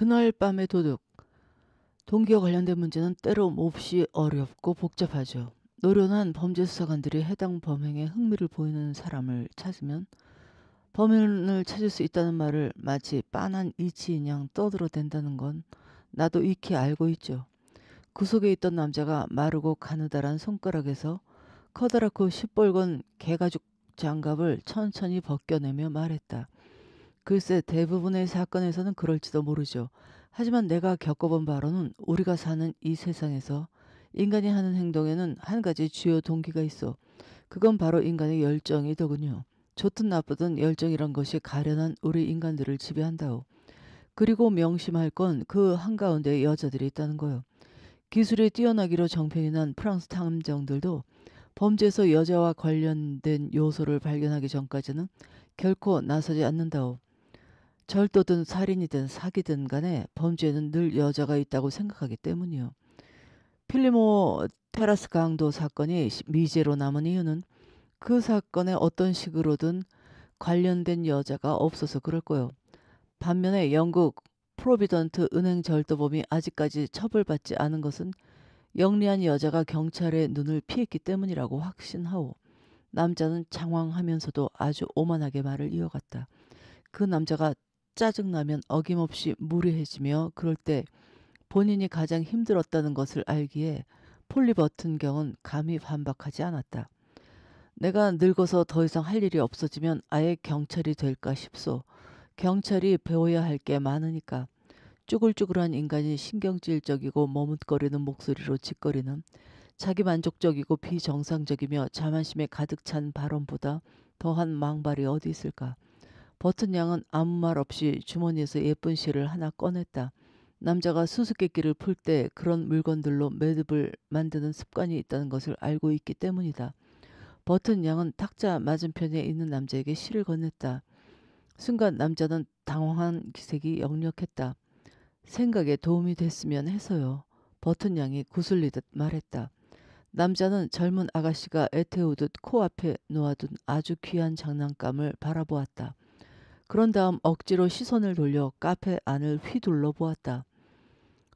그날 밤의 도둑. 동기와 관련된 문제는 때로 몹시 어렵고 복잡하죠. 노련한 범죄 수사관들이 해당 범행에 흥미를 보이는 사람을 찾으면 범인을 찾을 수 있다는 말을 마치 빤한 이치인양 떠들어댄다는 건 나도 익히 알고 있죠. 그속에 있던 남자가 마르고 가느다란 손가락에서 커다랗고 시뻘건 개가죽 장갑을 천천히 벗겨내며 말했다. 글쎄 대부분의 사건에서는 그럴지도 모르죠. 하지만 내가 겪어본 바로는 우리가 사는 이 세상에서 인간이 하는 행동에는 한 가지 주요 동기가 있어. 그건 바로 인간의 열정이더군요. 좋든 나쁘든 열정이란 것이 가련한 우리 인간들을 지배한다오. 그리고 명심할 건 그 한가운데 여자들이 있다는 거요. 기술이 뛰어나기로 정평이 난 프랑스 탐정들도 범죄에서 여자와 관련된 요소를 발견하기 전까지는 결코 나서지 않는다오. 절도든 살인이든 사기든 간에 범죄는늘 여자가 있다고 생각하기 때문이요. 필리모 테라스 강도 사건이 미제로 남은 이유는 그 사건에 어떤 식으로든 관련된 여자가 없어서 그럴 거요. 반면에 영국 프로비던트 은행 절도범이 아직까지 처벌받지 않은 것은 영리한 여자가 경찰의 눈을 피했기 때문이라고 확신하오. 남자는 장황하면서도 아주 오만하게 말을 이어갔다. 그 남자가 짜증나면 어김없이 무리해지며 그럴 때 본인이 가장 힘들었다는 것을 알기에 폴리 버튼경은 감히 반박하지 않았다. 내가 늙어서 더 이상 할 일이 없어지면 아예 경찰이 될까 싶소. 경찰이 배워야 할 게 많으니까. 쭈글쭈글한 인간이 신경질적이고 머뭇거리는 목소리로 짓거리는 자기 만족적이고 비정상적이며 자만심에 가득 찬 발언보다 더한 망발이 어디 있을까? 버튼 양은 아무 말 없이 주머니에서 예쁜 실을 하나 꺼냈다. 남자가 수수께끼를 풀 때 그런 물건들로 매듭을 만드는 습관이 있다는 것을 알고 있기 때문이다. 버튼 양은 탁자 맞은편에 있는 남자에게 실을 건넸다. 순간 남자는 당황한 기색이 역력했다. 생각에 도움이 됐으면 해서요. 버튼 양이 구슬리듯 말했다. 남자는 젊은 아가씨가 애태우듯 코앞에 놓아둔 아주 귀한 장난감을 바라보았다. 그런 다음 억지로 시선을 돌려 카페 안을 휘둘러 보았다.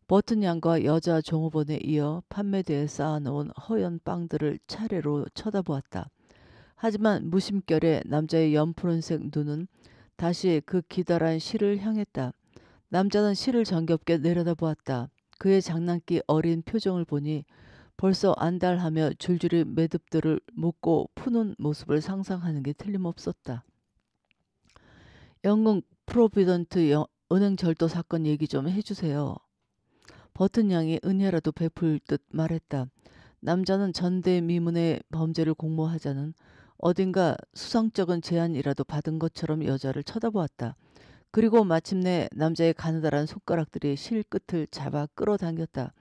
버튼 양과 여자 종업원에 이어 판매대에 쌓아놓은 허연 빵들을 차례로 쳐다보았다. 하지만 무심결에 남자의 연푸른색 눈은 다시 그 기다란 실을 향했다. 남자는 실을 정겹게 내려다보았다. 그의 장난기 어린 표정을 보니 벌써 안달하며 줄줄이 매듭들을 묶고 푸는 모습을 상상하는 게 틀림없었다. 영국 프로비던트 영, 은행 절도 사건 얘기 좀 해주세요. 버튼 양이 은혜라도 베풀 듯 말했다. 남자는 전대미문의 범죄를 공모하자는 어딘가 수상쩍은 제안이라도 받은 것처럼 여자를 쳐다보았다. 그리고 마침내 남자의 가느다란 손가락들이 실 끝을 잡아 끌어당겼다.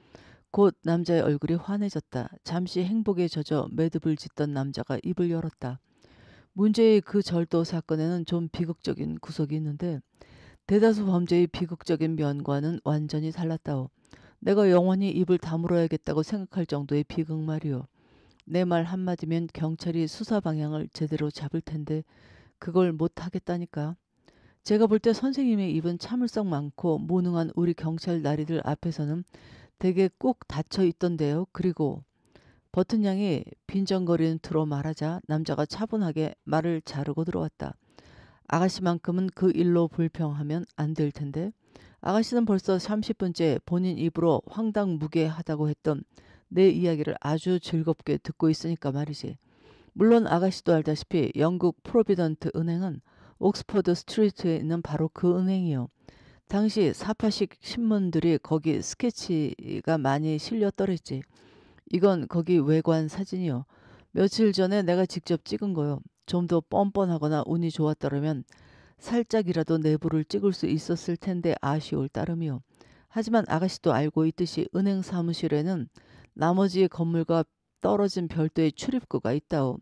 곧 남자의 얼굴이 환해졌다. 잠시 행복에 젖어 매듭을 짓던 남자가 입을 열었다. 문제의 그 절도 사건에는 좀 비극적인 구석이 있는데 대다수 범죄의 비극적인 면과는 완전히 달랐다오. 내가 영원히 입을 다물어야겠다고 생각할 정도의 비극 말이오. 내 말 한마디면 경찰이 수사 방향을 제대로 잡을 텐데 그걸 못 하겠다니까. 제가 볼 때 선생님의 입은 참을성 많고 무능한 우리 경찰 나리들 앞에서는 되게 꼭 닫혀 있던데요. 그리고 버튼 양이 빈정거리는 투로 말하자 남자가 차분하게 말을 자르고 들어왔다. 아가씨만큼은 그 일로 불평하면 안 될 텐데 아가씨는 벌써 30분째 본인 입으로 황당무계하다고 했던 내 이야기를 아주 즐겁게 듣고 있으니까 말이지. 물론 아가씨도 알다시피 영국 프로비던트 은행은 옥스퍼드 스트리트에 있는 바로 그 은행이요. 당시 사파식 신문들이 거기 스케치가 많이 실렸더랬지. 이건 거기 외관 사진이요. 며칠 전에 내가 직접 찍은 거요. 좀 더 뻔뻔하거나 운이 좋았더라면 살짝이라도 내부를 찍을 수 있었을 텐데 아쉬울 따름이요. 하지만 아가씨도 알고 있듯이 은행 사무실에는 나머지 건물과 떨어진 별도의 출입구가 있다오.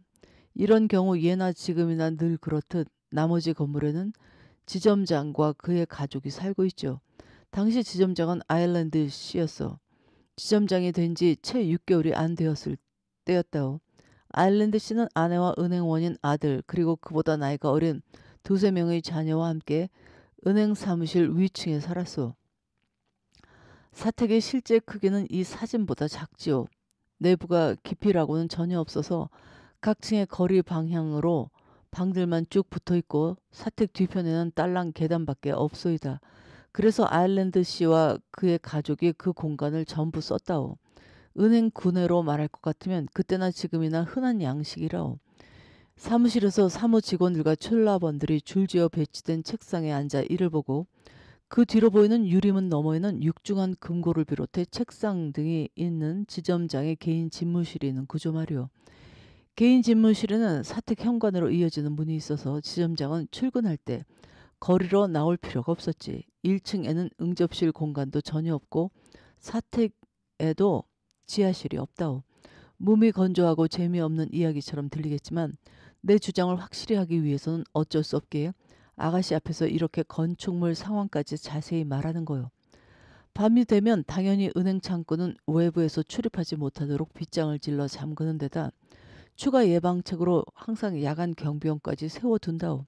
이런 경우 예나 지금이나 늘 그렇듯 나머지 건물에는 지점장과 그의 가족이 살고 있죠. 당시 지점장은 아일랜드 씨였어. 지점장이 된 지 채 6개월이 안 되었을 때였다오. 아일랜드 씨는 아내와 은행원인 아들 그리고 그보다 나이가 어린 두세 명의 자녀와 함께 은행 사무실 위층에 살았소. 사택의 실제 크기는 이 사진보다 작지요. 내부가 깊이라고는 전혀 없어서 각 층의 거리 방향으로 방들만 쭉 붙어 있고 사택 뒤편에는 딸랑 계단밖에 없소이다. 그래서 아일랜드 씨와 그의 가족이 그 공간을 전부 썼다오. 은행 구내로 말할 것 같으면 그때나 지금이나 흔한 양식이라오. 사무실에서 사무 직원들과 출라원들이 줄지어 배치된 책상에 앉아 이를 보고 그 뒤로 보이는 유리문 너머에는 육중한 금고를 비롯해 책상 등이 있는 지점장의 개인 집무실이 있는 구조말이오. 개인 집무실에는 사택 현관으로 이어지는 문이 있어서 지점장은 출근할 때 거리로 나올 필요가 없었지. 1층에는 응접실 공간도 전혀 없고 사택에도 지하실이 없다오. 몸이 건조하고 재미없는 이야기처럼 들리겠지만 내 주장을 확실히 하기 위해서는 어쩔 수없게에 아가씨 앞에서 이렇게 건축물 상황까지 자세히 말하는 거요. 밤이 되면 당연히 은행 창구는 외부에서 출입하지 못하도록 빗장을 질러 잠그는 데다 추가 예방책으로 항상 야간 경비원까지 세워둔다오.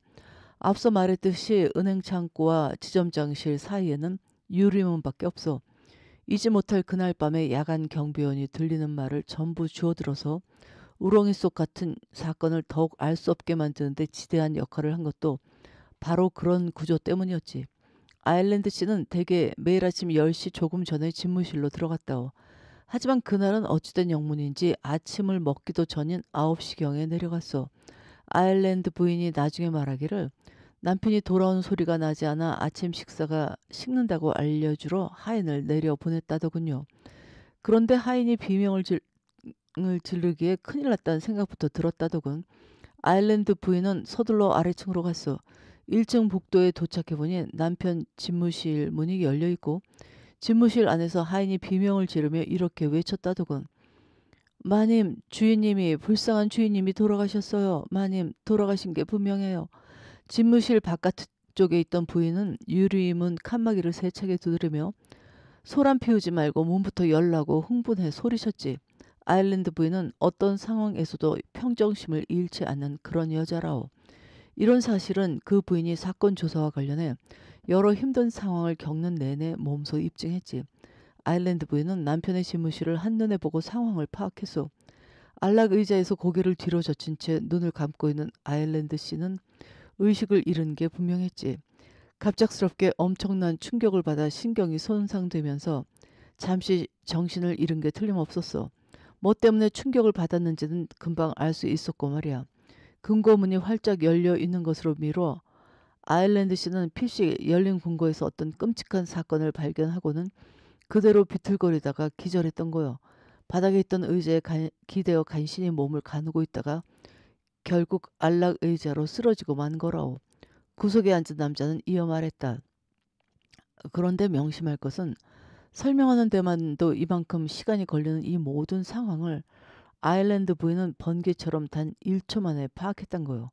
앞서 말했듯이 은행 창고와 지점장실 사이에는 유리문밖에 없어 잊지 못할 그날 밤에 야간 경비원이 들리는 말을 전부 주워들어서 우렁이 속 같은 사건을 더욱 알 수 없게 만드는데 지대한 역할을 한 것도 바로 그런 구조 때문이었지. 아일랜드 씨는 대개 매일 아침 10시 조금 전에 집무실로 들어갔다오. 하지만 그날은 어찌된 영문인지 아침을 먹기도 전인 9시경에 내려갔어. 아일랜드 부인이 나중에 말하기를 남편이 돌아온 소리가 나지 않아 아침 식사가 식는다고 알려주러 하인을 내려 보냈다더군요. 그런데 하인이 비명을 질, 지르기에 큰일 났다는 생각부터 들었다더군. 아일랜드 부인은 서둘러 아래층으로 갔어. 1층 복도에 도착해보니 남편 집무실 문이 열려있고 집무실 안에서 하인이 비명을 지르며 이렇게 외쳤다더군. 마님, 주인님이, 불쌍한 주인님이 돌아가셨어요. 마님, 돌아가신 게 분명해요. 집무실 바깥쪽에 있던 부인은 유리문 칸막이를 세차게 두드리며 소란 피우지 말고 몸부터 열라고 흥분해 소리쳤지. 아일랜드 부인은 어떤 상황에서도 평정심을 잃지 않는 그런 여자라오. 이런 사실은 그 부인이 사건 조사와 관련해 여러 힘든 상황을 겪는 내내 몸소 입증했지. 아일랜드 부인은 남편의 집무실을 한눈에 보고 상황을 파악했소. 안락 의자에서 고개를 뒤로 젖힌 채 눈을 감고 있는 아일랜드 씨는 의식을 잃은 게 분명했지. 갑작스럽게 엄청난 충격을 받아 신경이 손상되면서 잠시 정신을 잃은 게 틀림없었어. 뭐 때문에 충격을 받았는지는 금방 알 수 있었고 말이야. 금고문이 활짝 열려 있는 것으로 미뤄 아일랜드 씨는 필시 열린 금고에서 어떤 끔찍한 사건을 발견하고는 그대로 비틀거리다가 기절했던 거요. 바닥에 있던 의자에 간, 기대어 간신히 몸을 가누고 있다가 결국 안락 의자로 쓰러지고 만 거라오. 구석에 앉은 남자는 이어 말했다. 그런데 명심할 것은 설명하는 데만도 이만큼 시간이 걸리는 이 모든 상황을 아일랜드 부인은 번개처럼 단 1초 만에 파악했던 거요.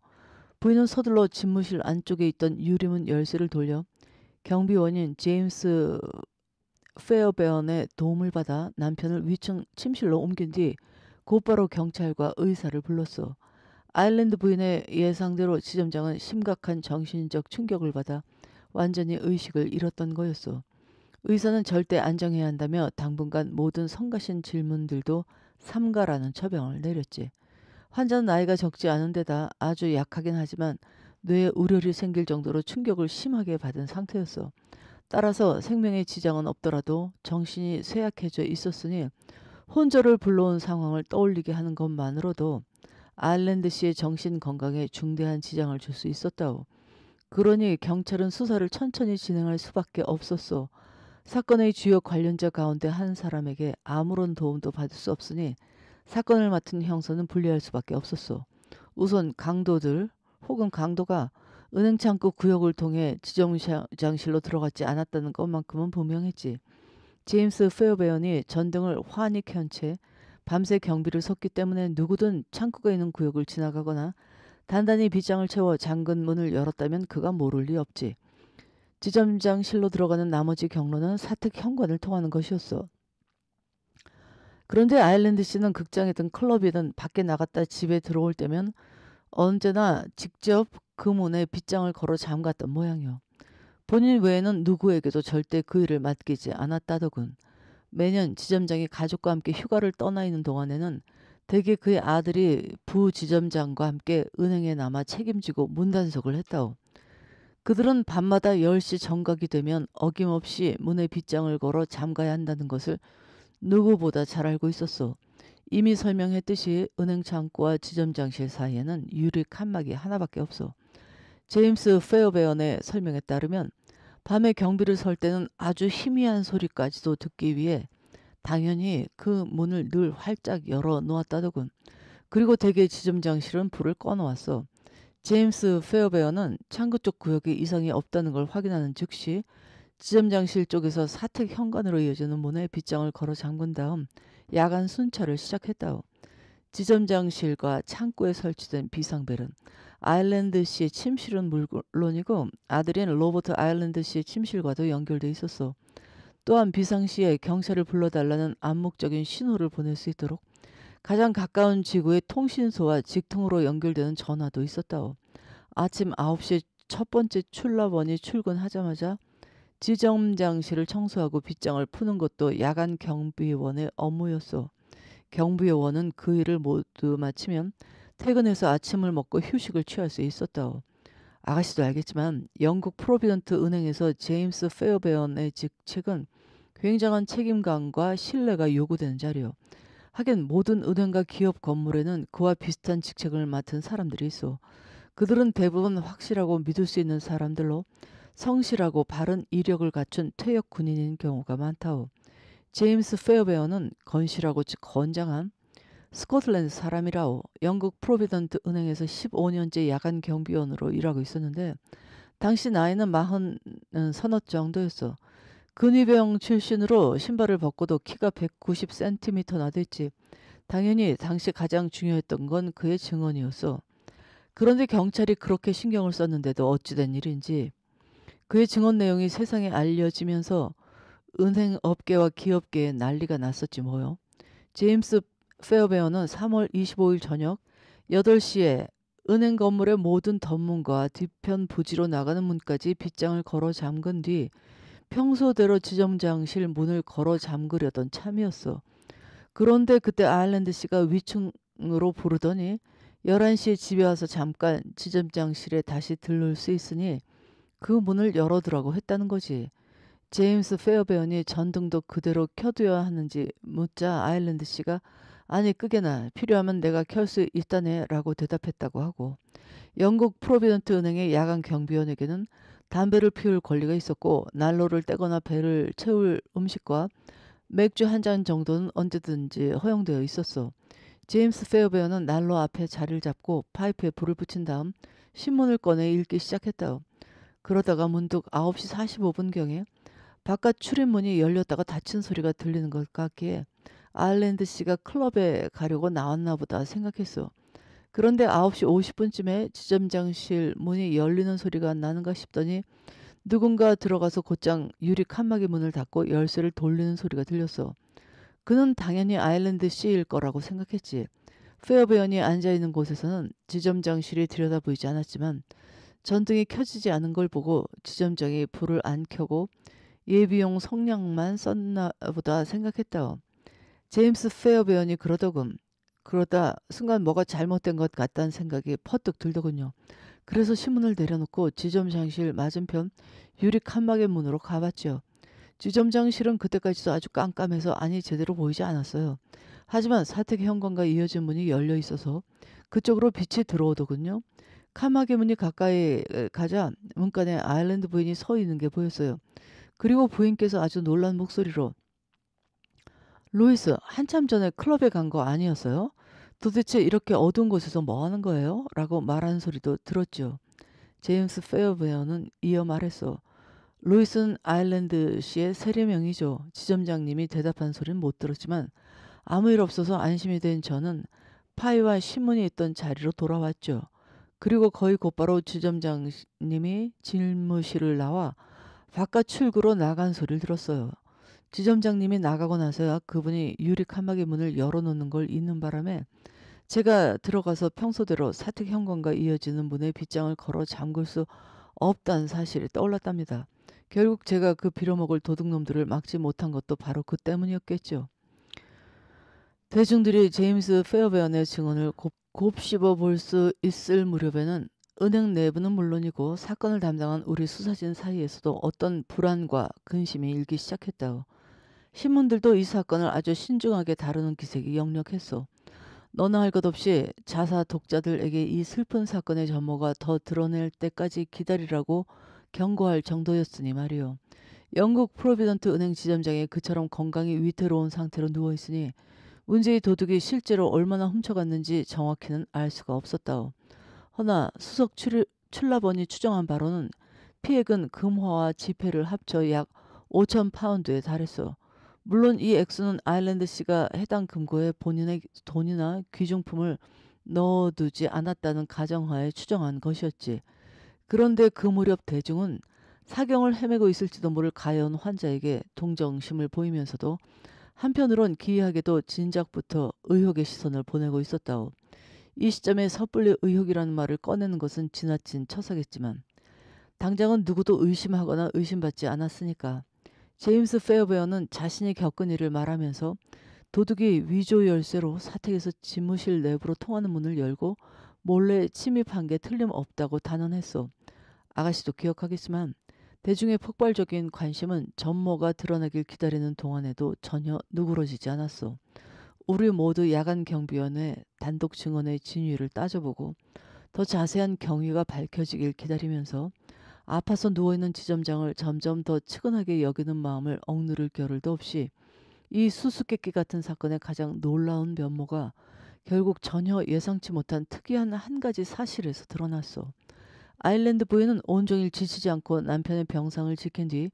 부인은 서둘러 집무실 안쪽에 있던 유리문 열쇠를 돌려 경비원인 제임스 페어베언의 도움을 받아 남편을 위층 침실로 옮긴 뒤 곧바로 경찰과 의사를 불렀어. 아일랜드 부인의 예상대로 지점장은 심각한 정신적 충격을 받아 완전히 의식을 잃었던 거였소. 의사는 절대 안정해야 한다며 당분간 모든 성가신 질문들도 삼가라는 처방을 내렸지. 환자는 나이가 적지 않은 데다 아주 약하긴 하지만 뇌에 우려를 생길 정도로 충격을 심하게 받은 상태였어. 따라서 생명의 지장은 없더라도 정신이 쇠약해져 있었으니 혼절을 불러온 상황을 떠올리게 하는 것만으로도 아일랜드 씨의 정신 건강에 중대한 지장을 줄 수 있었다오. 그러니 경찰은 수사를 천천히 진행할 수밖에 없었소. 사건의 주요 관련자 가운데 한 사람에게 아무런 도움도 받을 수 없으니 사건을 맡은 형사는 불리할 수밖에 없었소. 우선 강도들 혹은 강도가 은행 창구 구역을 통해 지정장실로 들어갔지 않았다는 것만큼은 분명했지. 제임스 페어베언이 전등을 환히 켠채 밤새 경비를 섰기 때문에 누구든 창구가 있는 구역을 지나가거나 단단히 빗장을 채워 잠근 문을 열었다면 그가 모를 리 없지. 지점장실로 들어가는 나머지 경로는 사택 현관을 통하는 것이었어. 그런데 아일랜드 씨는 극장이든 클럽이든 밖에 나갔다 집에 들어올 때면 언제나 직접 그 문에 빗장을 걸어 잠갔던 모양이요. 본인 외에는 누구에게도 절대 그 일을 맡기지 않았다더군. 매년 지점장이 가족과 함께 휴가를 떠나 있는 동안에는 대개 그의 아들이 부 지점장과 함께 은행에 남아 책임지고 문단속을 했다오. 그들은 밤마다 10시 정각이 되면 어김없이 문에 빗장을 걸어 잠가야 한다는 것을 누구보다 잘 알고 있었소. 이미 설명했듯이 은행 창고와 지점장실 사이에는 유리 칸막이 하나밖에 없소. 제임스 페어베언의 설명에 따르면 밤에 경비를 설 때는 아주 희미한 소리까지도 듣기 위해 당연히 그 문을 늘 활짝 열어 놓았다더군. 그리고 대개 지점장실은 불을 꺼 놓았어. 제임스 페어베어는 창구 쪽 구역에 이상이 없다는 걸 확인하는 즉시 지점장실 쪽에서 사택 현관으로 이어지는 문에 빗장을 걸어 잠근 다음 야간 순찰을 시작했다오. 지점장실과 창구에 설치된 비상벨은 아일랜드 씨의 침실은 물론이고 아들인 로버트 아일랜드 씨의 침실과도 연결돼 있었어. 또한 비상시에 경찰을 불러달라는 암묵적인 신호를 보낼 수 있도록 가장 가까운 지구의 통신소와 직통으로 연결되는 전화도 있었다오. 아침 9시 첫 번째 출납원이 출근하자마자 지정장실을 청소하고 빗장을 푸는 것도 야간 경비원의 업무였소. 경비원은 그 일을 모두 마치면 퇴근해서 아침을 먹고 휴식을 취할 수 있었다. 아가씨도 알겠지만 영국 프로비던트 은행에서 제임스 페어베언의 직책은 굉장한 책임감과 신뢰가 요구되는 자리요. 하긴 모든 은행과 기업 건물에는 그와 비슷한 직책을 맡은 사람들이 있어. 그들은 대부분 확실하고 믿을 수 있는 사람들로 성실하고 바른 이력을 갖춘 퇴역 군인인 경우가 많다오. 제임스 페어베어는 건실하고 건장한 스코틀랜드 사람이라오 영국 프로비던트 은행에서 15년째 야간 경비원으로 일하고 있었는데 당시 나이는 마흔 어, 서너 정도였어. 근위병 출신으로 신발을 벗고도 키가 190cm나 됐지. 당연히 당시 가장 중요했던 건 그의 증언이었어. 그런데 경찰이 그렇게 신경을 썼는데도 어찌된 일인지 그의 증언 내용이 세상에 알려지면서 은행 업계와 기업계에 난리가 났었지 뭐요. 제임스 페어베어는 3월 25일 저녁 8시에 은행 건물의 모든 덧문과 뒤편 부지로 나가는 문까지 빗장을 걸어 잠근 뒤 평소대로 지점장실 문을 걸어 잠그려던 참이었어. 그런데 그때 아일랜드 씨가 위층으로 부르더니 11시에 집에 와서 잠깐 지점장실에 다시 들를 수 있으니 그 문을 열어두라고 했다는 거지. 제임스 페어베언이 전등도 그대로 켜두어야 하는지 묻자 아일랜드 씨가 아니 끄게나 필요하면 내가 켤 수 있다네라고 대답했다고 하고 영국 프로비던트 은행의 야간 경비원에게는 담배를 피울 권리가 있었고 난로를 떼거나 배를 채울 음식과 맥주 한 잔 정도는 언제든지 허용되어 있었어. 제임스 페어베어는 난로 앞에 자리를 잡고 파이프에 불을 붙인 다음 신문을 꺼내 읽기 시작했다. 그러다가 문득 9시 45분경에 바깥 출입문이 열렸다가 닫힌 소리가 들리는 것 같기에 아일랜드 씨가 클럽에 가려고 나왔나 보다 생각했어. 그런데 9시 50분쯤에 지점장실 문이 열리는 소리가 나는가 싶더니 누군가 들어가서 곧장 유리 칸막이 문을 닫고 열쇠를 돌리는 소리가 들렸어. 그는 당연히 아일랜드 씨일 거라고 생각했지. 페어베언이 앉아있는 곳에서는 지점장실이 들여다보이지 않았지만 전등이 켜지지 않은 걸 보고 지점장이 불을 안 켜고 예비용 성냥만 썼나 보다 생각했다. 제임스 페어배언이 그러더군. 그러다 순간 뭐가 잘못된 것 같다는 생각이 퍼뜩 들더군요. 그래서 신문을 내려놓고 지점장실 맞은편 유리 칸막의 문으로 가봤죠. 지점장실은 그때까지도 아주 깜깜해서 아니 제대로 보이지 않았어요. 하지만 사택 현관과 이어진 문이 열려 있어서 그쪽으로 빛이 들어오더군요. 칸막의 문이 가까이 가자 문간에 아일랜드 부인이 서 있는 게 보였어요. 그리고 부인께서 아주 놀란 목소리로 로이스, 한참 전에 클럽에 간 거 아니었어요? 도대체 이렇게 어두운 곳에서 뭐 하는 거예요? 라고 말하는 소리도 들었죠. 제임스 페어베어는 이어 말했어. 로이슨 아일랜드시의 세례명이죠. 지점장님이 대답한 소리는 못 들었지만 아무 일 없어서 안심이 된 저는 파이와 신문이 있던 자리로 돌아왔죠. 그리고 거의 곧바로 지점장님이 질무실을 나와 바깥 출구로 나간 소리를 들었어요. 지점장님이 나가고 나서야 그분이 유리 칸막이 문을 열어놓는 걸 잊는 바람에 제가 들어가서 평소대로 사택 현관과 이어지는 문에 빗장을 걸어 잠글 수 없다는 사실이 떠올랐답니다. 결국 제가 그 빌어먹을 도둑놈들을 막지 못한 것도 바로 그 때문이었겠죠. 대중들이 제임스 페어베언의 증언을 곱, 곱씹어 볼 수 있을 무렵에는 은행 내부는 물론이고 사건을 담당한 우리 수사진 사이에서도 어떤 불안과 근심이 일기 시작했다고 신문들도 이 사건을 아주 신중하게 다루는 기색이 역력했소. 너나 할 것 없이 자사 독자들에게 이 슬픈 사건의 전모가 더 드러낼 때까지 기다리라고 경고할 정도였으니 말이오 영국 프로비던트 은행 지점장이 그처럼 건강이 위태로운 상태로 누워 있으니 문제의 도둑이 실제로 얼마나 훔쳐갔는지 정확히는 알 수가 없었다오. 허나 수석 출, 출라번이 추정한 바로는 피해금 금화와 지폐를 합쳐 약 5천 파운드에 달했소. 물론 이 액수는 아일랜드 씨가 해당 금고에 본인의 돈이나 귀중품을 넣어두지 않았다는 가정하에 추정한 것이었지. 그런데 그 무렵 대중은 사경을 헤매고 있을지도 모를 가여운 환자에게 동정심을 보이면서도 한편으론 기이하게도 진작부터 의혹의 시선을 보내고 있었다오. 이 시점에 섣불리 의혹이라는 말을 꺼내는 것은 지나친 처사겠지만 당장은 누구도 의심하거나 의심받지 않았으니까 제임스 페어베어는 자신이 겪은 일을 말하면서 도둑이 위조 열쇠로 사택에서 집무실 내부로 통하는 문을 열고 몰래 침입한 게 틀림없다고 단언했소. 아가씨도 기억하겠지만 대중의 폭발적인 관심은 전모가 드러나길 기다리는 동안에도 전혀 누그러지지 않았소. 우리 모두 야간 경비원의 단독 증언의 진위를 따져보고 더 자세한 경위가 밝혀지길 기다리면서 아파서 누워있는 지점장을 점점 더 측은하게 여기는 마음을 억누를 겨를도 없이 이 수수께끼 같은 사건의 가장 놀라운 면모가 결국 전혀 예상치 못한 특이한 한 가지 사실에서 드러났어. 아일랜드 부인은 온종일 지치지 않고 남편의 병상을 지킨 뒤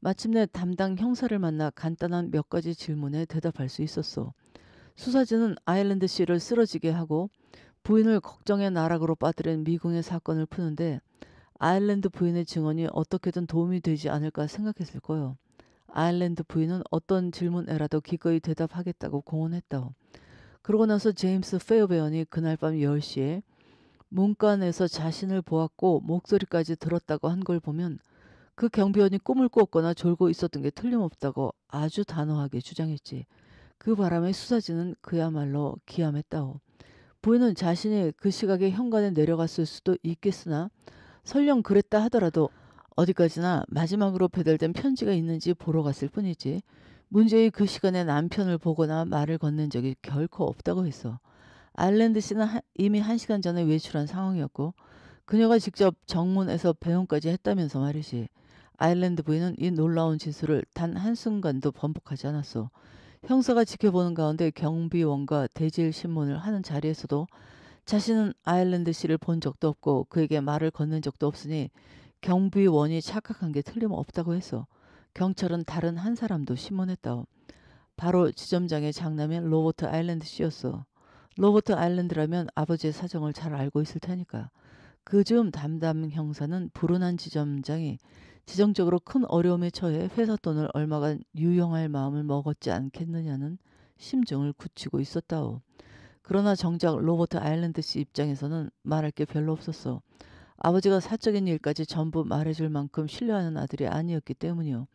마침내 담당 형사를 만나 간단한 몇 가지 질문에 대답할 수 있었어. 수사진은 아일랜드 씨를 쓰러지게 하고 부인을 걱정의 나락으로 빠뜨린 미궁의 사건을 푸는데 아일랜드 부인의 증언이 어떻게든 도움이 되지 않을까 생각했을 거요. 아일랜드 부인은 어떤 질문에라도 기꺼이 대답하겠다고 공언했다오. 그러고 나서 제임스 페어베언이 그날 밤 10시에 문간에서 자신을 보았고 목소리까지 들었다고 한 걸 보면 그 경비원이 꿈을 꾸었거나 졸고 있었던 게 틀림없다고 아주 단호하게 주장했지. 그 바람에 수사진은 그야말로 기함했다오. 부인은 자신이 그 시각에 현관에 내려갔을 수도 있겠으나 설령 그랬다 하더라도 어디까지나 마지막으로 배달된 편지가 있는지 보러 갔을 뿐이지 문제의 그 시간에 남편을 보거나 말을 건넨 적이 결코 없다고 했어. 알랜드 씨는 하, 이미 한 시간 전에 외출한 상황이었고 그녀가 직접 정문에서 배웅까지 했다면서 말이지. 아일랜드 부인은 이 놀라운 진술을 단 한순간도 번복하지 않았어. 형사가 지켜보는 가운데 경비원과 대질 신문을 하는 자리에서도 자신은 아일랜드 씨를 본 적도 없고 그에게 말을 건넨 적도 없으니 경비원이 착각한 게 틀림없다고 해서 경찰은 다른 한 사람도 심문했다 바로 지점장의 장남인 로버트 아일랜드 씨였어. 로버트 아일랜드라면 아버지의 사정을 잘 알고 있을 테니까. 그즈음 담담 형사는 불운한 지점장이 지정적으로 큰 어려움에 처해 회사 돈을 얼마간 유용할 마음을 먹었지 않겠느냐는 심정을 굳히고 있었다오. 그러나 정작 로버트 아일랜드 씨 입장에서는 말할 게 별로 없었어. 아버지가 사적인 일까지 전부 말해줄 만큼 신뢰하는 아들이 아니었기 때문이요.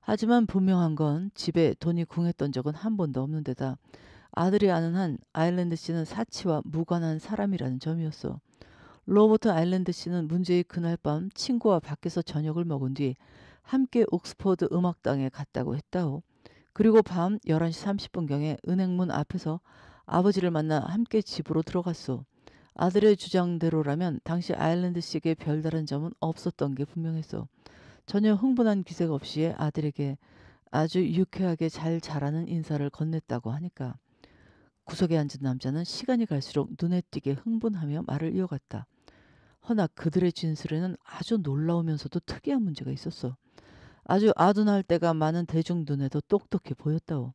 하지만 분명한 건 집에 돈이 궁했던 적은 한 번도 없는 데다 아들이 아는 한 아일랜드 씨는 사치와 무관한 사람이라는 점이었어. 로버트 아일랜드 씨는 문제의 그날 밤 친구와 밖에서 저녁을 먹은 뒤 함께 옥스퍼드 음악당에 갔다고 했다오. 그리고 밤 11시 30분경에 은행문 앞에서 아버지를 만나 함께 집으로 들어갔소. 아들의 주장대로라면 당시 아일랜드식의 별다른 점은 없었던 게 분명했소. 전혀 흥분한 기색 없이 아들에게 아주 유쾌하게 잘 자라는 인사를 건넸다고 하니까 구석에 앉은 남자는 시간이 갈수록 눈에 띄게 흥분하며 말을 이어갔다. 허나 그들의 진술에는 아주 놀라우면서도 특이한 문제가 있었어. 아주 아둔할 때가 많은 대중 눈에도 똑똑해 보였다오.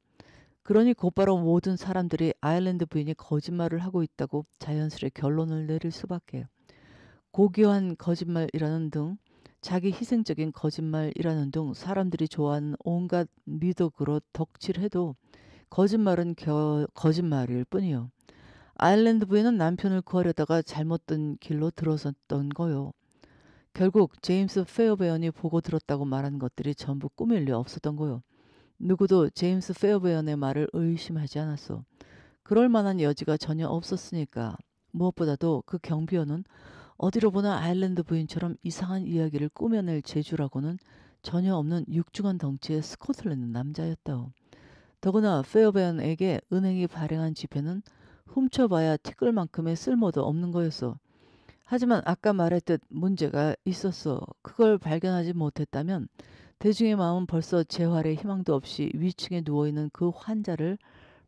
그러니 곧바로 모든 사람들이 아일랜드 부인이 거짓말을 하고 있다고 자연스레 결론을 내릴 수밖에. 요 고귀한 거짓말이라는 등 자기 희생적인 거짓말이라는 등 사람들이 좋아하는 온갖 미덕으로 덕질해도 거짓말은 겨, 거짓말일 뿐이요. 아일랜드 부인은 남편을 구하려다가 잘못된 길로 들어섰던 거요. 결국 제임스 페어베언이 보고 들었다고 말한 것들이 전부 꾸밀 리 없었던 거요. 누구도 제임스 페어베언의 말을 의심하지 않았소. 그럴 만한 여지가 전혀 없었으니까 무엇보다도 그 경비원은 어디로 보나 아일랜드 부인처럼 이상한 이야기를 꾸며낼 재주라고는 전혀 없는 육중한 덩치의 스코틀랜드 남자였다오. 더구나 페어베언에게 은행이 발행한 지폐는 훔쳐봐야 티끌만큼의 쓸모도 없는 거였어. 하지만 아까 말했듯 문제가 있었어. 그걸 발견하지 못했다면 대중의 마음은 벌써 재활의 희망도 없이 위층에 누워있는 그 환자를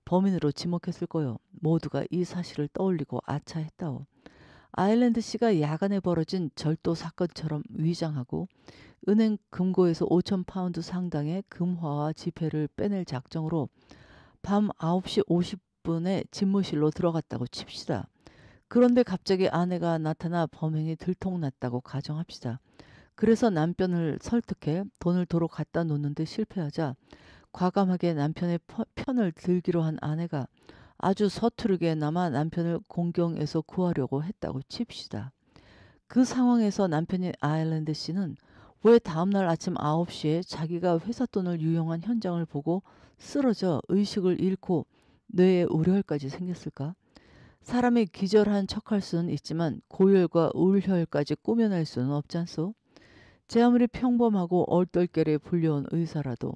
범인으로 지목했을 거요. 모두가 이 사실을 떠올리고 아차했다오. 아일랜드 씨가 야간에 벌어진 절도 사건처럼 위장하고 은행 금고에서 5천 파운드 상당의 금화와 지폐를 빼낼 작정으로 밤 9시 50분에 집무실로 들어갔다고 칩시다. 그런데 갑자기 아내가 나타나 범행이 들통났다고 가정합시다. 그래서 남편을 설득해 돈을 도로 갖다 놓는데 실패하자 과감하게 남편의 편을 들기로 한 아내가 아주 서투르게 남아 남편을 공경에서 구하려고 했다고 칩시다. 그 상황에서 남편인 아일랜드 씨는 왜 다음날 아침 9시에 자기가 회사 돈을 유용한 현장을 보고 쓰러져 의식을 잃고 뇌에 우려혈까지 생겼을까? 사람이 기절한 척할 수는 있지만 고열과 우울혈까지 꾸며낼 수는 없지 않소? 제 아무리 평범하고 얼떨결에 불려온 의사라도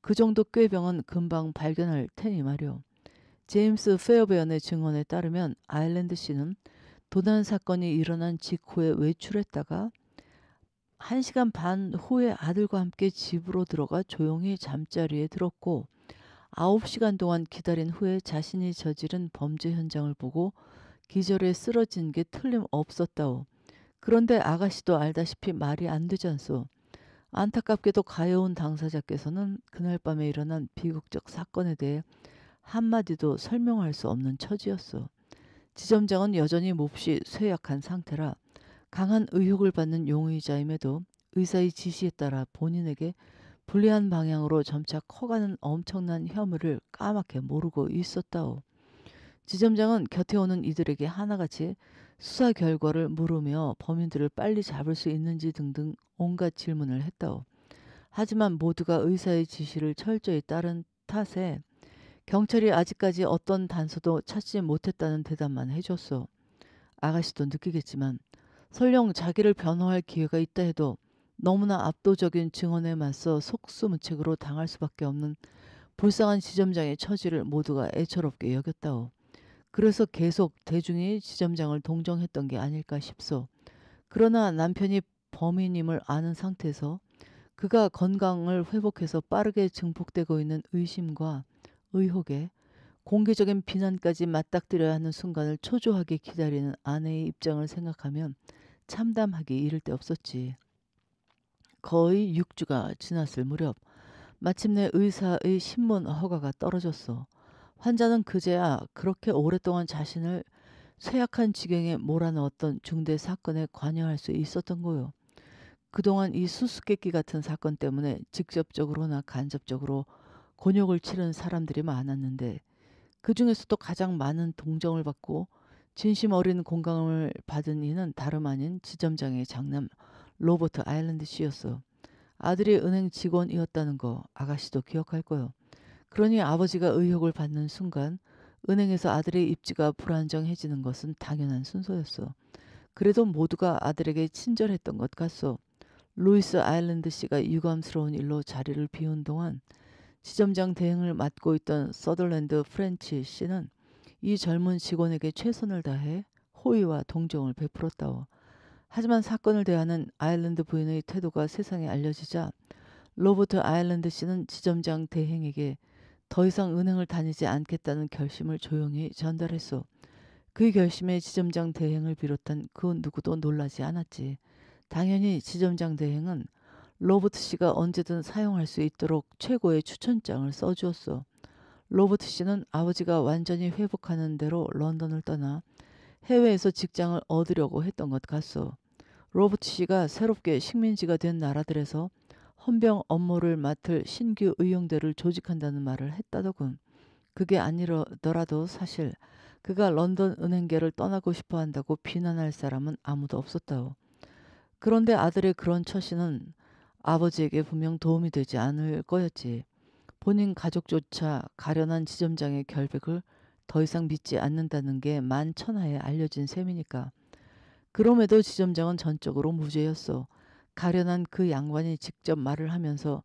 그 정도 꾀병은 금방 발견할 테니 말이오. 제임스 페어베언의 증언에 따르면 아일랜드 씨는 도난 사건이 일어난 직후에 외출했다가 한시간반 후에 아들과 함께 집으로 들어가 조용히 잠자리에 들었고 아홉 시간 동안 기다린 후에 자신이 저지른 범죄 현장을 보고 기절에 쓰러진 게 틀림없었다오. 그런데 아가씨도 알다시피 말이 안 되지 않소. 안타깝게도 가여운 당사자께서는 그날 밤에 일어난 비극적 사건에 대해 한마디도 설명할 수 없는 처지였소. 지점장은 여전히 몹시 쇠약한 상태라 강한 의혹을 받는 용의자임에도 의사의 지시에 따라 본인에게 불리한 방향으로 점차 커가는 엄청난 혐의를 까맣게 모르고 있었다오. 지점장은 곁에 오는 이들에게 하나같이 수사 결과를 물으며 범인들을 빨리 잡을 수 있는지 등등 온갖 질문을 했다오. 하지만 모두가 의사의 지시를 철저히 따른 탓에 경찰이 아직까지 어떤 단서도 찾지 못했다는 대답만 해줬어 아가씨도 느끼겠지만 설령 자기를 변호할 기회가 있다 해도 너무나 압도적인 증언에 맞서 속수무책으로 당할 수밖에 없는 불쌍한 지점장의 처지를 모두가 애처롭게 여겼다오. 그래서 계속 대중이 지점장을 동정했던 게 아닐까 싶소. 그러나 남편이 범인임을 아는 상태에서 그가 건강을 회복해서 빠르게 증폭되고 있는 의심과 의혹에 공개적인 비난까지 맞닥뜨려야 하는 순간을 초조하게 기다리는 아내의 입장을 생각하면 참담하기 이를 데 없었지. 거의 6주가 지났을 무렵 마침내 의사의 신문 허가가 떨어졌어. 환자는 그제야 그렇게 오랫동안 자신을 쇠약한 지경에 몰아넣었던 중대 사건에 관여할 수 있었던 거요. 그동안 이 수수께끼 같은 사건 때문에 직접적으로나 간접적으로 곤욕을 치른 사람들이 많았는데 그 중에서도 가장 많은 동정을 받고 진심 어린 공감을 받은 이는 다름 아닌 지점장의 장남 로버트 아일랜드 씨였어. 아들이 은행 직원이었다는 거 아가씨도 기억할 거요. 그러니 아버지가 의혹을 받는 순간 은행에서 아들의 입지가 불안정해지는 것은 당연한 순서였어 그래도 모두가 아들에게 친절했던 것 같소. 루이스 아일랜드 씨가 유감스러운 일로 자리를 비운 동안 지점장 대행을 맡고 있던 서덜랜드 프렌치 씨는 이 젊은 직원에게 최선을 다해 호의와 동정을 베풀었다오. 하지만 사건을 대하는 아일랜드 부인의 태도가 세상에 알려지자 로버트 아일랜드 씨는 지점장 대행에게 더 이상 은행을 다니지 않겠다는 결심을 조용히 전달했소. 그 결심에 지점장 대행을 비롯한 그 누구도 놀라지 않았지. 당연히 지점장 대행은 로버트 씨가 언제든 사용할 수 있도록 최고의 추천장을 써주었소. 로버트 씨는 아버지가 완전히 회복하는 대로 런던을 떠나 해외에서 직장을 얻으려고 했던 것 같소. 로버트 씨가 새롭게 식민지가 된 나라들에서 헌병 업무를 맡을 신규 의용대를 조직한다는 말을 했다더군. 그게 아니더라도 사실 그가 런던 은행계를 떠나고 싶어 한다고 비난할 사람은 아무도 없었다오. 그런데 아들의 그런 처신은 아버지에게 분명 도움이 되지 않을 거였지. 본인 가족조차 가련한 지점장의 결백을 더 이상 믿지 않는다는 게 만천하에 알려진 셈이니까. 그럼에도 지점장은 전적으로 무죄였어. 가련한 그 양반이 직접 말을 하면서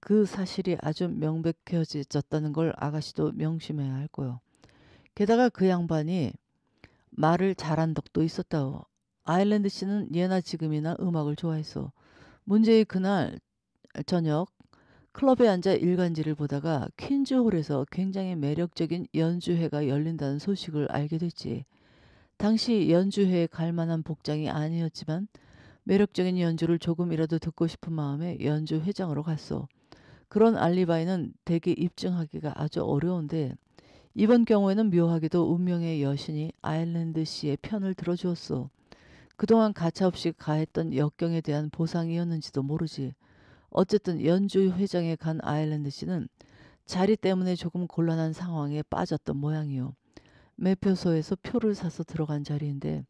그 사실이 아주 명백해졌다는 걸 아가씨도 명심해야 할 거요. 게다가 그 양반이 말을 잘한 덕도 있었다오. 아일랜드 씨는 예나 지금이나 음악을 좋아했어. 문제의 그날 저녁 클럽에 앉아 일간지를 보다가 퀸즈홀에서 굉장히 매력적인 연주회가 열린다는 소식을 알게 됐지. 당시 연주회에 갈 만한 복장이 아니었지만 매력적인 연주를 조금이라도 듣고 싶은 마음에 연주 회장으로 갔소. 그런 알리바이는 대개 입증하기가 아주 어려운데 이번 경우에는 묘하게도 운명의 여신이 아일랜드 씨의 편을 들어주었소. 그동안 가차없이 가했던 역경에 대한 보상이었는지도 모르지. 어쨌든 연주 회장에 간 아일랜드 씨는 자리 때문에 조금 곤란한 상황에 빠졌던 모양이요. 매표소에서 표를 사서 들어간 자리인데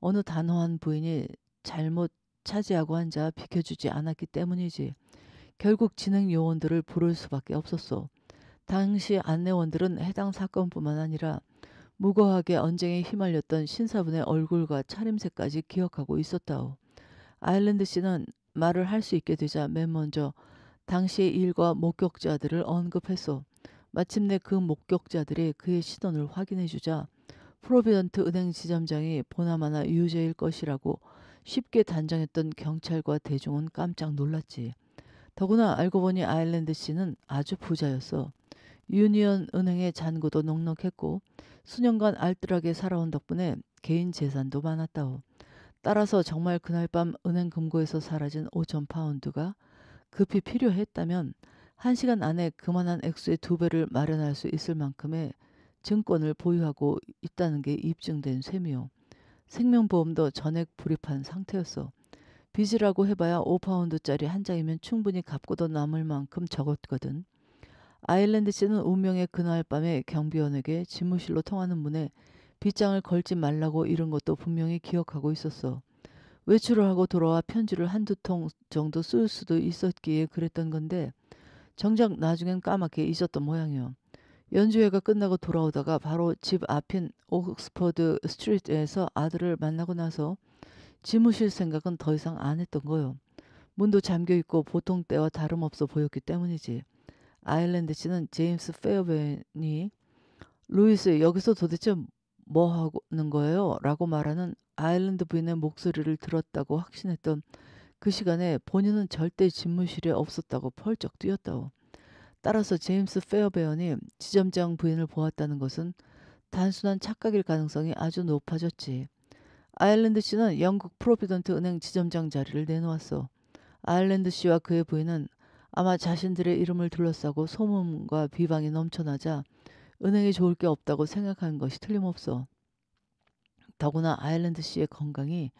어느 단호한 부인이 잘못 차지하고 앉아 비켜주지 않았기 때문이지. 결국 진행 요원들을 부를 수밖에 없었소. 당시 안내원들은 해당 사건뿐만 아니라 무거하게 언쟁에 휘말렸던 신사분의 얼굴과 차림새까지 기억하고 있었다오. 아일랜드 씨는 말을 할 수 있게 되자 맨 먼저 당시의 일과 목격자들을 언급했소. 마침내 그 목격자들이 그의 시선을 확인해주자 프로비던트 은행 지점장이 보나마나 유죄일 것이라고 쉽게 단정했던 경찰과 대중은 깜짝 놀랐지. 더구나 알고 보니 아일랜드 씨는 아주 부자였어. 유니언 은행의 잔고도 넉넉했고 수년간 알뜰하게 살아온 덕분에 개인 재산도 많았다오. 따라서 정말 그날 밤 은행 금고에서 사라진 5천 파운드가 급히 필요했다면 한 시간 안에 그만한 액수의 두 배를 마련할 수 있을 만큼의 증권을 보유하고 있다는 게 입증된 셈이오 생명보험도 전액 불입한 상태였어. 빚이라고 해봐야 5파운드짜리 한 장이면 충분히 갚고도 남을 만큼 적었거든. 아일랜드 씨는 운명의 그날 밤에 경비원에게 집무실로 통하는 문에 빗장을 걸지 말라고 이런 것도 분명히 기억하고 있었어. 외출을 하고 돌아와 편지를 한두 통 정도 쓸 수도 있었기에 그랬던 건데 정작 나중엔 까맣게 잊었던 모양이요. 연주회가 끝나고 돌아오다가 바로 집 앞인 옥스퍼드 스트리트에서 아들을 만나고 나서 지무실 생각은 더 이상 안 했던 거요. 문도 잠겨 있고 보통 때와 다름없어 보였기 때문이지. 아일랜드 씨는 제임스 페어벤이 루이스 여기서 도대체 뭐 하는 거예요? 라고 말하는 아일랜드 부인의 목소리를 들었다고 확신했던 그 시간에 본인은 절대 집무실에 없었다고 펄쩍 뛰었다고. 따라서 제임스 페어베어는 지점장 부인을 보았다는 것은 단순한 착각일 가능성이 아주 높아졌지. 아일랜드 씨는 영국 프로비던트 은행 지점장 자리를 내놓았어. 아일랜드 씨와 그의 부인은 아마 자신들의 이름을 둘러싸고 소문과 비방이 넘쳐나자 은행이 좋을 게 없다고 생각하는 것이 틀림없어. 더구나 아일랜드 씨의 건강이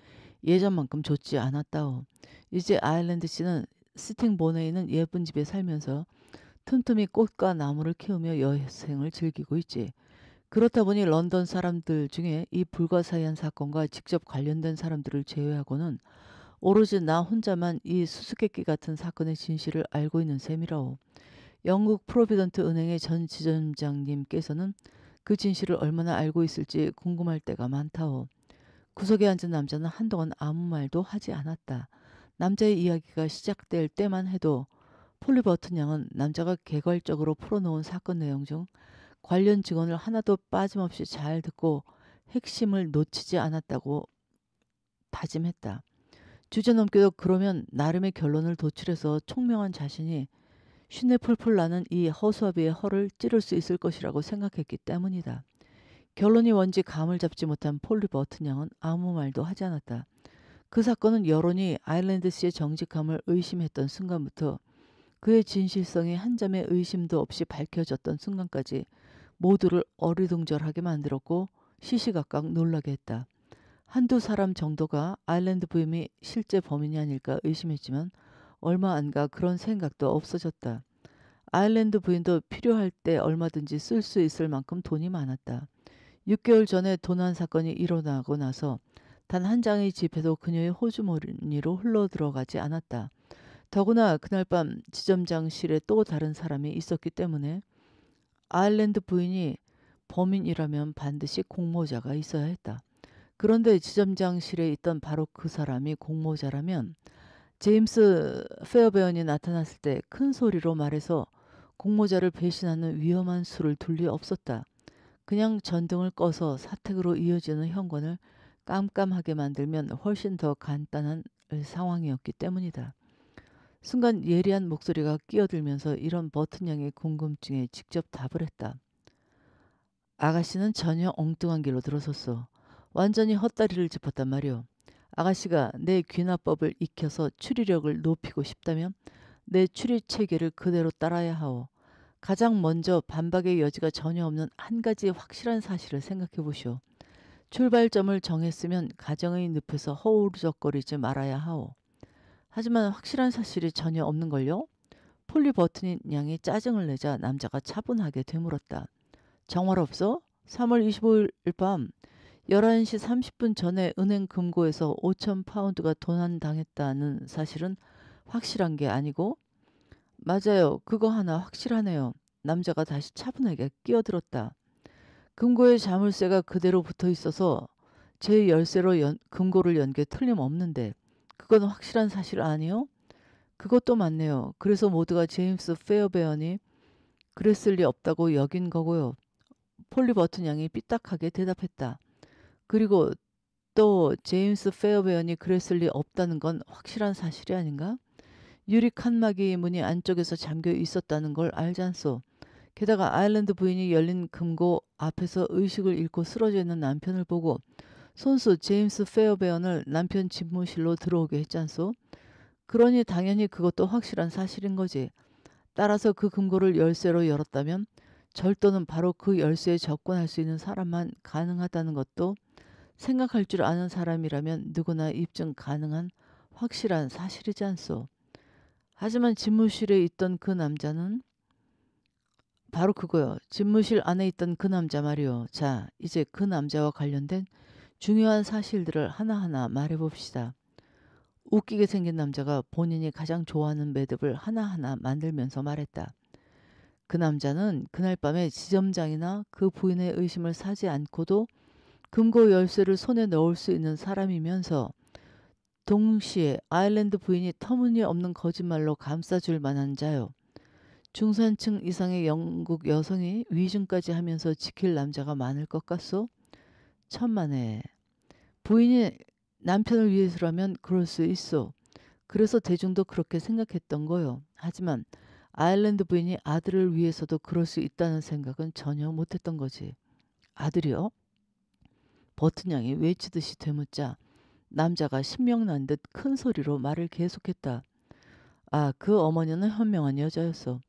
예전만큼 좋지 않았다오. 이제 아일랜드 씨는 스팅 본네이는 예쁜 집에 살면서 틈틈이 꽃과 나무를 키우며 여생을 즐기고 있지. 그렇다 보니 런던 사람들 중에 이 불가사의한 사건과 직접 관련된 사람들을 제외하고는 오로지 나 혼자만 이 수수께끼 같은 사건의 진실을 알고 있는 셈이라오. 영국 프로비던트 은행의 전 지점장님께서는 그 진실을 얼마나 알고 있을지 궁금할 때가 많다오. 구석에 앉은 남자는 한동안 아무 말도 하지 않았다. 남자의 이야기가 시작될 때만 해도 폴리 버튼 양은 남자가 개괄적으로 풀어놓은 사건 내용 중 관련 증언을 하나도 빠짐없이 잘 듣고 핵심을 놓치지 않았다고 다짐했다. 주제넘기도 그러면 나름의 결론을 도출해서 총명한 자신이 쉰네 풀풀 나는 이 허수아비의 허를 찌를 수 있을 것이라고 생각했기 때문이다. 결론이 뭔지 감을 잡지 못한 폴리 버튼 양은 아무 말도 하지 않았다. 그 사건은 여론이 아일랜드 씨의 정직함을 의심했던 순간부터 그의 진실성이 한 점의 의심도 없이 밝혀졌던 순간까지 모두를 어리둥절하게 만들었고 시시각각 놀라게 했다. 한두 사람 정도가 아일랜드 부임이 실제 범인이 아닐까 의심했지만 얼마 안 가 그런 생각도 없어졌다. 아일랜드 부인도 필요할 때 얼마든지 쓸 수 있을 만큼 돈이 많았다. 6개월 전에 도난 사건이 일어나고 나서 단 한 장의 지폐도 그녀의 호주머니로 흘러 들어가지 않았다. 더구나 그날 밤 지점장실에 또 다른 사람이 있었기 때문에 아일랜드 부인이 범인이라면 반드시 공모자가 있어야 했다. 그런데 지점장실에 있던 바로 그 사람이 공모자라면 제임스 페어베언이 나타났을 때 큰 소리로 말해서 공모자를 배신하는 위험한 수를 둘리 없었다. 그냥 전등을 꺼서 사택으로 이어지는 현관을 깜깜하게 만들면 훨씬 더 간단한 상황이었기 때문이다. 순간 예리한 목소리가 끼어들면서 이런 버튼형의 궁금증에 직접 답을 했다. 아가씨는 전혀 엉뚱한 길로 들어섰어. 완전히 헛다리를 짚었단 말이오. 아가씨가 내 귀납법을 익혀서 추리력을 높이고 싶다면 내 추리 체계를 그대로 따라야 하오. 가장 먼저 반박의 여지가 전혀 없는 한 가지 확실한 사실을 생각해 보시오. 출발점을 정했으면 가정의 늪에서 허우적거리지 말아야 하오. 하지만 확실한 사실이 전혀 없는걸요. 폴리 버튼인 양이 짜증을 내자 남자가 차분하게 되물었다. 정말 없어? 3월 25일 밤 11시 30분 전에 은행 금고에서 5천 파운드가 도난당했다는 사실은 확실한 게 아니고 맞아요. 그거 하나 확실하네요. 남자가 다시 차분하게 끼어들었다. 금고에 자물쇠가 그대로 붙어 있어서 제 열쇠로 연, 금고를 연 게 틀림없는데 그건 확실한 사실 아니요? 그것도 맞네요. 그래서 모두가 제임스 페어베어니 그랬을 리 없다고 여긴 거고요. 폴리 버튼 양이 삐딱하게 대답했다. 그리고 또 제임스 페어베어니 그랬을 리 없다는 건 확실한 사실이 아닌가? 유리 칸막이 문이 안쪽에서 잠겨 있었다는 걸 알잖소. 게다가 아일랜드 부인이 열린 금고 앞에서 의식을 잃고 쓰러져 있는 남편을 보고 손수 제임스 페어베언을 남편 집무실로 들어오게 했잖소. 그러니 당연히 그것도 확실한 사실인 거지. 따라서 그 금고를 열쇠로 열었다면 절도는 바로 그 열쇠에 접근할 수 있는 사람만 가능하다는 것도 생각할 줄 아는 사람이라면 누구나 입증 가능한 확실한 사실이지 않소. 하지만 집무실에 있던 그 남자는 바로 그거요. 집무실 안에 있던 그 남자 말이요. 자, 이제 그 남자와 관련된 중요한 사실들을 하나하나 말해봅시다. 웃기게 생긴 남자가 본인이 가장 좋아하는 매듭을 하나하나 만들면서 말했다. 그 남자는 그날 밤에 지점장이나 그 부인의 의심을 사지 않고도 금고 열쇠를 손에 넣을 수 있는 사람이면서 동시에 아일랜드 부인이 터무니없는 거짓말로 감싸줄 만한 자요. 중산층 이상의 영국 여성이 위증까지 하면서 지킬 남자가 많을 것 같소? 천만에 부인이 남편을 위해서라면 그럴 수 있어. 그래서 대중도 그렇게 생각했던 거요. 하지만 아일랜드 부인이 아들을 위해서도 그럴 수 있다는 생각은 전혀 못했던 거지. 아들이요? 버튼 양이 외치듯이 되묻자 남자가 신명난 듯 큰 소리로 말을 계속했다. 아, 그 어머니는 현명한 여자였어.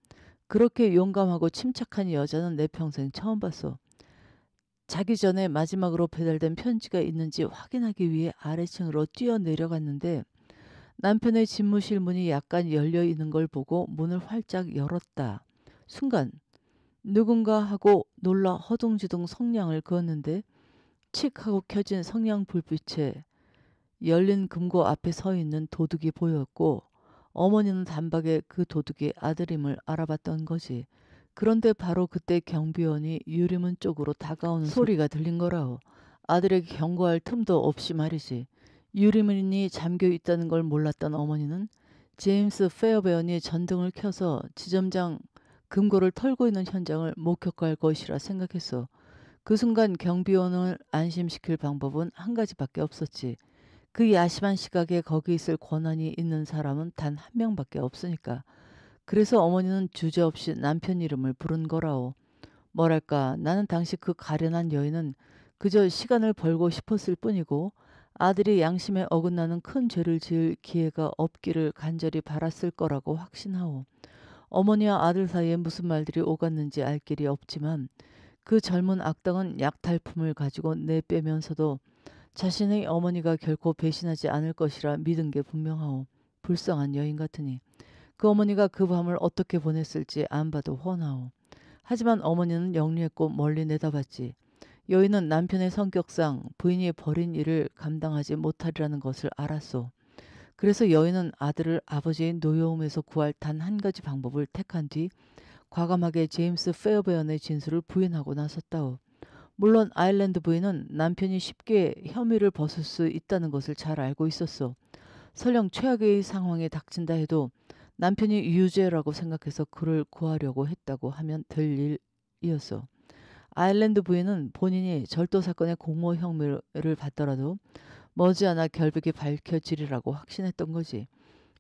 그렇게 용감하고 침착한 여자는 내 평생 처음 봤어. 자기 전에 마지막으로 배달된 편지가 있는지 확인하기 위해 아래층으로 뛰어내려갔는데 남편의 집무실 문이 약간 열려 있는 걸 보고 문을 활짝 열었다. 순간 누군가 하고 놀라 허둥지둥 성냥을 그었는데 칙 하고 켜진 성냥 불빛에 열린 금고 앞에 서 있는 도둑이 보였고 어머니는 단박에 그 도둑이 아들임을 알아봤던 거지. 그런데 바로 그때 경비원이 유리문 쪽으로 다가오는 소리가 들린 거라오. 아들에게 경고할 틈도 없이 말이지. 유리문이 잠겨 있다는 걸 몰랐던 어머니는 제임스 페어베언이 전등을 켜서 지점장 금고를 털고 있는 현장을 목격할 것이라 생각했어. 그 순간 경비원을 안심시킬 방법은 한 가지밖에 없었지. 그 야심한 시각에 거기 있을 권한이 있는 사람은 단 한 명밖에 없으니까. 그래서 어머니는 주저없이 남편 이름을 부른 거라오. 뭐랄까 나는 당시 그 가련한 여인은 그저 시간을 벌고 싶었을 뿐이고 아들이 양심에 어긋나는 큰 죄를 지을 기회가 없기를 간절히 바랐을 거라고 확신하오. 어머니와 아들 사이에 무슨 말들이 오갔는지 알 길이 없지만 그 젊은 악당은 약탈품을 가지고 내빼면서도 자신의 어머니가 결코 배신하지 않을 것이라 믿은 게 분명하오. 불쌍한 여인 같으니 그 어머니가 그 밤을 어떻게 보냈을지 안 봐도 훤하오. 하지만 어머니는 영리했고 멀리 내다봤지. 여인은 남편의 성격상 부인이 벌인 일을 감당하지 못하리라는 것을 알았소. 그래서 여인은 아들을 아버지의 노여움에서 구할 단 한 가지 방법을 택한 뒤 과감하게 제임스 페어베언의 진술을 부인하고 나섰다오. 물론 아일랜드 부인은 남편이 쉽게 혐의를 벗을 수 있다는 것을 잘 알고 있었소. 설령 최악의 상황에 닥친다 해도 남편이 유죄라고 생각해서 그를 구하려고 했다고 하면 될 일이었어. 아일랜드 부인은 본인이 절도 사건의 공모 혐의를 받더라도 머지않아 결백이 밝혀지리라고 확신했던 거지.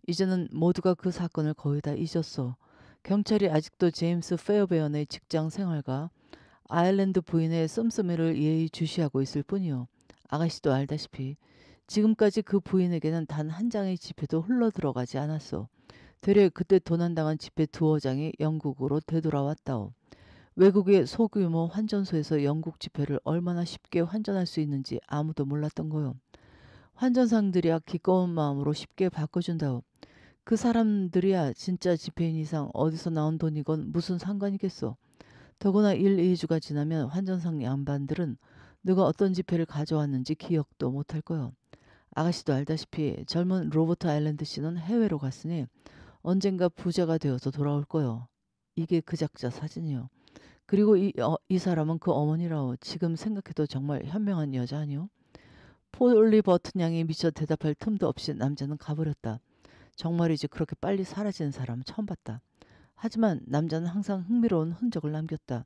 이제는 모두가 그 사건을 거의 다 잊었어. 경찰이 아직도 제임스 페어베언의 직장 생활과 아일랜드 부인의 씀씀이를 예의주시하고 있을 뿐이요. 아가씨도 알다시피 지금까지 그 부인에게는 단 한 장의 지폐도 흘러 들어가지 않았어. 대략 그때 도난당한 집회 두어장이 영국으로 되돌아왔다오. 외국의 소규모 환전소에서 영국 집회를 얼마나 쉽게 환전할 수 있는지 아무도 몰랐던 거요. 환전상들이야 기꺼운 마음으로 쉽게 바꿔준다오. 그 사람들이야 진짜 집회인 이상 어디서 나온 돈이건 무슨 상관이겠소. 더구나 1, 2주가 지나면 환전상 양반들은 누가 어떤 집회를 가져왔는지 기억도 못할 거요. 아가씨도 알다시피 젊은 로버트 아일랜드 씨는 해외로 갔으니 언젠가 부자가 되어서 돌아올 거요. 이게 그 작자 사진이요. 그리고 이, 어, 이 사람은 그 어머니라오. 지금 생각해도 정말 현명한 여자 아니요? 폴리 버튼 양이 미처 대답할 틈도 없이 남자는 가버렸다. 정말이지 그렇게 빨리 사라지는 사람 처음 봤다. 하지만 남자는 항상 흥미로운 흔적을 남겼다.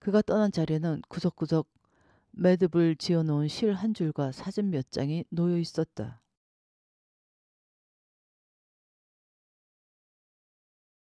그가 떠난 자리에는 구석구석 매듭을 지어놓은 실 한 줄과 사진 몇 장이 놓여 있었다.